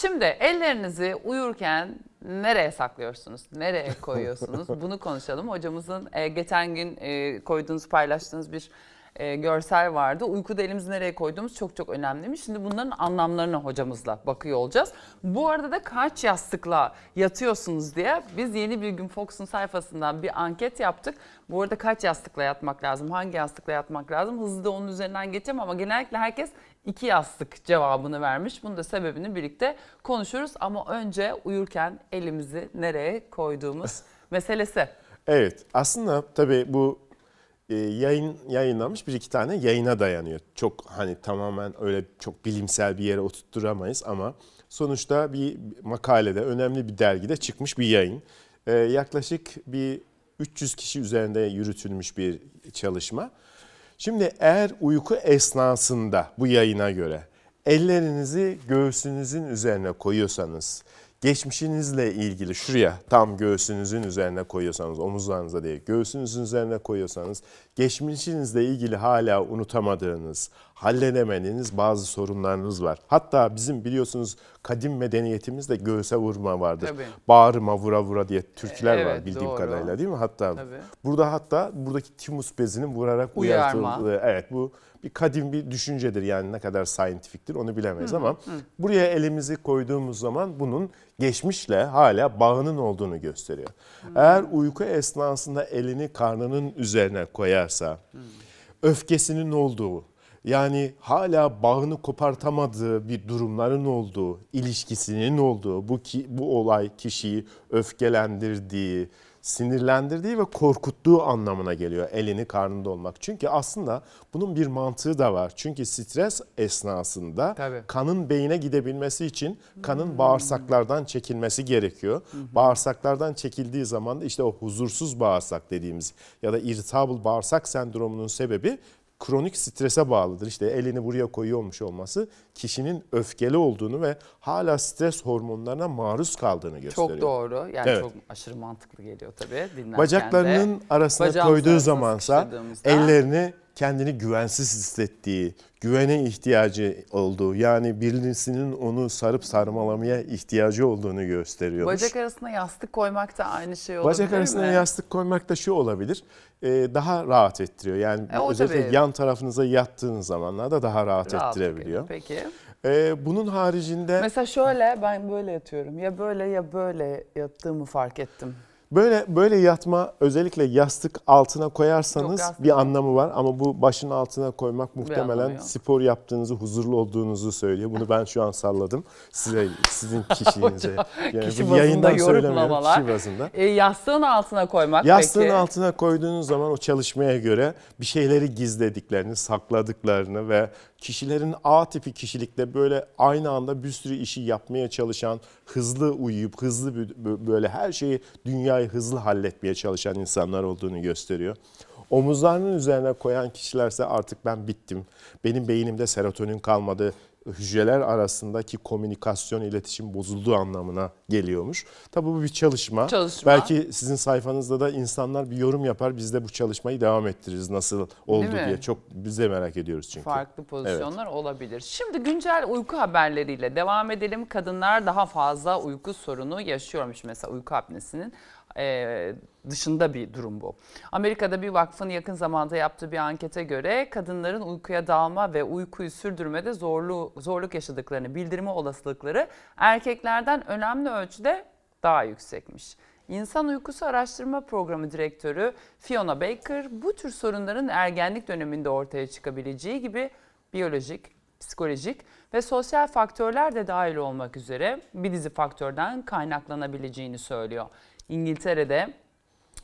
Şimdi ellerinizi uyurken nereye saklıyorsunuz? Nereye koyuyorsunuz? Bunu konuşalım. Hocamızın e, geçen gün e, koyduğunuz, paylaştığınız bir e, görsel vardı. Uykuda elimizi nereye koyduğumuz çok çok önemliymiş. Şimdi bunların anlamlarına hocamızla bakıyor olacağız. Bu arada da kaç yastıkla yatıyorsunuz diye biz yeni bir gün Fox'un sayfasından bir anket yaptık. Bu arada kaç yastıkla yatmak lazım, hangi yastıkla yatmak lazım? Hızlı da onun üzerinden geçeceğim ama genellikle herkes iki yastık cevabını vermiş. Bunun da sebebini birlikte konuşuruz ama önce uyurken elimizi nereye koyduğumuz meselesi. Evet aslında tabii bu e, yayın yayınlanmış bir iki tane yayına dayanıyor. Çok hani tamamen öyle çok bilimsel bir yere oturtturamayız ama sonuçta bir makalede önemli bir dergide çıkmış bir yayın. E, yaklaşık bir 300 kişi üzerinde yürütülmüş bir çalışma. Şimdi eğer uyku esnasında bu yayına göre ellerinizi göğsünüzün üzerine koyuyorsanız, geçmişinizle ilgili şuraya tam göğsünüzün üzerine koyuyorsanız, omuzlarınıza değil göğsünüzün üzerine koyuyorsanız, geçmişinizle ilgili hala unutamadığınız, halledemediğiniz bazı sorunlarınız var. Hatta bizim biliyorsunuz kadim medeniyetimizde göğse vurma vardır. Tabii. Bağırma vura vura diye türküler e, evet, var bildiğim doğru. kadarıyla değil mi? Hatta Tabii. burada hatta buradaki timus bezinin vurarak uyartıldığı evet bu bir kadim bir düşüncedir yani ne kadar scientific'tir onu bilemeyiz hı, ama hı. buraya elimizi koyduğumuz zaman bunun geçmişle hala bağının olduğunu gösteriyor. Hı. Eğer uyku esnasında elini karnının üzerine koyarsa hı. öfkesinin olduğu yani hala bağını kopartamadığı bir durumların olduğu, ilişkisinin olduğu, bu ki, bu olay kişiyi öfkelendirdiği, sinirlendirdiği ve korkuttuğu anlamına geliyor elini karnında olmak. Çünkü aslında bunun bir mantığı da var. Çünkü stres esnasında Tabii. kanın beyine gidebilmesi için kanın bağırsaklardan çekilmesi gerekiyor. Bağırsaklardan çekildiği zaman işte o huzursuz bağırsak dediğimiz ya da irritable bağırsak sendromunun sebebi kronik strese bağlıdır. İşte elini buraya koyuyormuş olması kişinin öfkeli olduğunu ve hala stres hormonlarına maruz kaldığını gösteriyor. Çok doğru. Yani evet. çok aşırı mantıklı geliyor tabii dinlerken Bacaklarının de. arasına Bacağımız koyduğu arasına zamansa ellerini kendini güvensiz hissettiği, güvene ihtiyacı olduğu yani birisinin onu sarıp sarmalamaya ihtiyacı olduğunu gösteriyor. Bacak arasına yastık koymak da aynı şey olabilir Bacak arasına mi? yastık koymak da şu olabilir. Ee, daha rahat ettiriyor. Yani e, özellikle tabii. yan tarafınıza yattığınız zamanlarda daha rahat, rahat ettirebiliyor. Peki. Ee, bunun haricinde... Mesela şöyle ben böyle yatıyorum. Ya böyle ya böyle yattığımı fark ettim. Böyle böyle yatma özellikle yastık altına koyarsanız Yok, bir anlamı var ama bu başın altına koymak muhtemelen spor yaptığınızı, huzurlu olduğunuzu söylüyor. Bunu ben şu an salladım size sizin kişiliğinize. Yani Kişi bu yayından söylemiyorum yorumlamalar. kişi bazında. E, yastığın altına koymak Yastığın peki. altına koyduğunuz zaman o çalışmaya göre bir şeyleri gizlediklerini, sakladıklarını ve kişilerin A tipi kişilikte böyle aynı anda bir sürü işi yapmaya çalışan, hızlı uyuyup hızlı böyle her şeyi dünyayı hızlı halletmeye çalışan insanlar olduğunu gösteriyor. Omuzlarının üzerine koyan kişilerse artık ben bittim. Benim beynimde serotonin kalmadı, hücreler arasındaki komünikasyon, iletişim bozulduğu anlamına geliyormuş. Tabii bu bir çalışma. çalışma. Belki sizin sayfanızda da insanlar bir yorum yapar. Biz de bu çalışmayı devam ettiririz nasıl oldu diye. Çok biz de merak ediyoruz çünkü. Farklı pozisyonlar evet. olabilir. Şimdi güncel uyku haberleriyle devam edelim. Kadınlar daha fazla uyku sorunu yaşıyormuş mesela uyku apnesinin. E, dışında bir durum bu. Amerika'da bir vakfın yakın zamanda yaptığı bir ankete göre kadınların uykuya dalma ve uykuyu sürdürmede zorlu, zorluk yaşadıklarını bildirme olasılıkları erkeklerden önemli ölçüde daha yüksekmiş. İnsan Uykusu Araştırma Programı Direktörü Fiona Baker bu tür sorunların ergenlik döneminde ortaya çıkabileceği gibi biyolojik, psikolojik ve sosyal faktörler de dahil olmak üzere bir dizi faktörden kaynaklanabileceğini söylüyor. İngiltere'de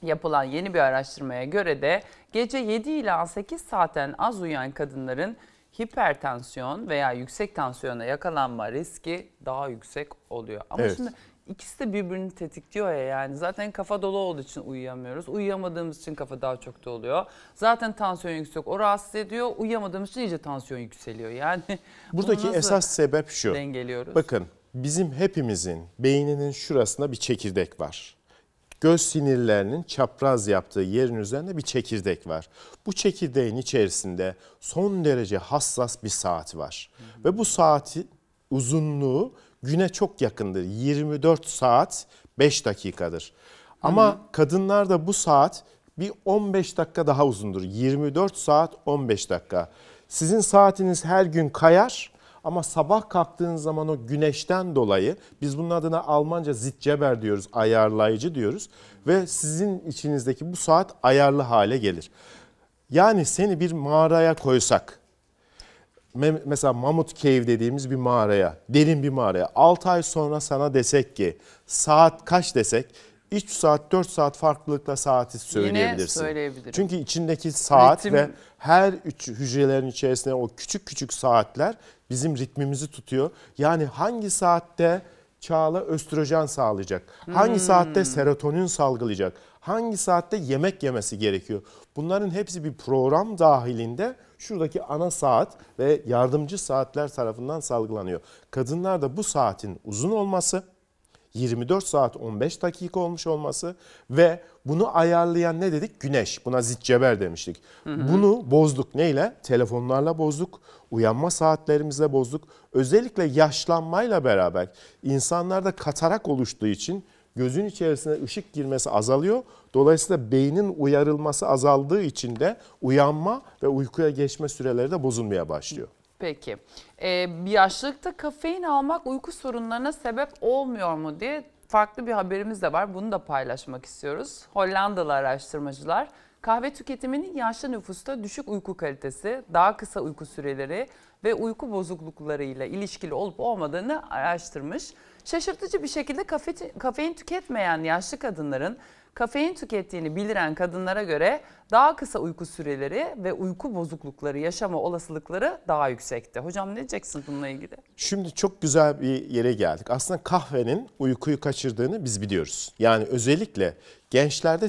yapılan yeni bir araştırmaya göre de gece 7 ila 8 saatten az uyuyan kadınların hipertansiyon veya yüksek tansiyona yakalanma riski daha yüksek oluyor. Ama evet. şimdi ikisi de birbirini tetikliyor ya yani. Zaten kafa dolu olduğu için uyuyamıyoruz. Uyuyamadığımız için kafa daha çok doluyor. Zaten tansiyon yüksek. O rahatsız ediyor. Uyuyamadığımız için iyice tansiyon yükseliyor. Yani buradaki esas sebep şu. Dengeliyoruz. Bakın bizim hepimizin beyninin şurasında bir çekirdek var göz sinirlerinin çapraz yaptığı yerin üzerinde bir çekirdek var. Bu çekirdeğin içerisinde son derece hassas bir saat var. Hı Ve bu saati uzunluğu güne çok yakındır. 24 saat 5 dakikadır. Ama hı. kadınlarda bu saat bir 15 dakika daha uzundur. 24 saat 15 dakika. Sizin saatiniz her gün kayar ama sabah kalktığın zaman o güneşten dolayı biz bunun adına Almanca zitceber diyoruz, ayarlayıcı diyoruz. Ve sizin içinizdeki bu saat ayarlı hale gelir. Yani seni bir mağaraya koysak, mesela Mamut Cave dediğimiz bir mağaraya, derin bir mağaraya 6 ay sonra sana desek ki saat kaç desek 3 saat 4 saat farklılıkla saati söyleyebilirsin. Yine söyleyebilirim. Çünkü içindeki saat Ritim... ve her üç hücrelerin içerisinde o küçük küçük saatler bizim ritmimizi tutuyor. Yani hangi saatte Çağla östrojen sağlayacak? Hangi hmm. saatte serotonin salgılayacak? Hangi saatte yemek yemesi gerekiyor? Bunların hepsi bir program dahilinde şuradaki ana saat ve yardımcı saatler tarafından salgılanıyor. Kadınlar da bu saatin uzun olması, 24 saat 15 dakika olmuş olması ve bunu ayarlayan ne dedik? Güneş. Buna zit ceber demiştik. Hı hı. Bunu bozduk. Neyle? Telefonlarla bozduk. Uyanma saatlerimizle bozduk. Özellikle yaşlanmayla beraber insanlarda katarak oluştuğu için gözün içerisine ışık girmesi azalıyor. Dolayısıyla beynin uyarılması azaldığı için de uyanma ve uykuya geçme süreleri de bozulmaya başlıyor. Peki. Ee, yaşlılıkta kafein almak uyku sorunlarına sebep olmuyor mu diye farklı bir haberimiz de var. Bunu da paylaşmak istiyoruz. Hollandalı araştırmacılar kahve tüketiminin yaşlı nüfusta düşük uyku kalitesi, daha kısa uyku süreleri ve uyku bozukluklarıyla ilişkili olup olmadığını araştırmış. Şaşırtıcı bir şekilde kafe, kafein tüketmeyen yaşlı kadınların kafein tükettiğini bildiren kadınlara göre daha kısa uyku süreleri ve uyku bozuklukları yaşama olasılıkları daha yüksekti. Hocam ne diyeceksin bununla ilgili? Şimdi çok güzel bir yere geldik. Aslında kahvenin uykuyu kaçırdığını biz biliyoruz. Yani özellikle gençlerde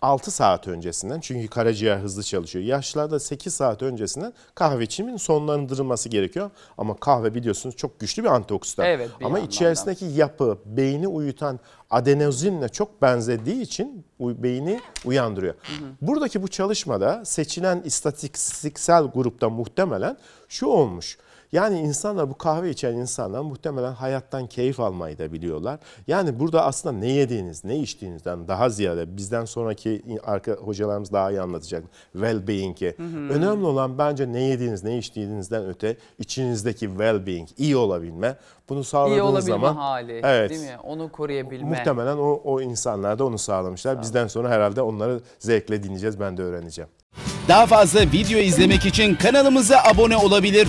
6 saat öncesinden çünkü karaciğer hızlı çalışıyor. Yaşlarda 8 saat öncesinden kahve içimin sonlandırılması gerekiyor. Ama kahve biliyorsunuz çok güçlü bir antioksidan. Evet, bir Ama içerisindeki yapı beyni uyutan adenozinle çok benzediği için beyni uyandırıyor. Hı hı. Buradaki bu çalışmada seçilen istatistiksel grupta muhtemelen şu olmuş. Yani insanlar bu kahve içen insanlar muhtemelen hayattan keyif almayı da biliyorlar. Yani burada aslında ne yediğiniz, ne içtiğinizden daha ziyade bizden sonraki arka hocalarımız daha iyi anlatacak. Well-being'i. Önemli olan bence ne yediğiniz, ne içtiğinizden öte içinizdeki well-being, iyi olabilme. Bunu sağladığınız iyi olabilme zaman hali evet, değil mi? Onu koruyabilme. Muhtemelen o, o insanlar da onu sağlamışlar. Tamam. Bizden sonra herhalde onları zevkle dinleyeceğiz. Ben de öğreneceğim. Daha fazla video izlemek için kanalımıza abone olabilir.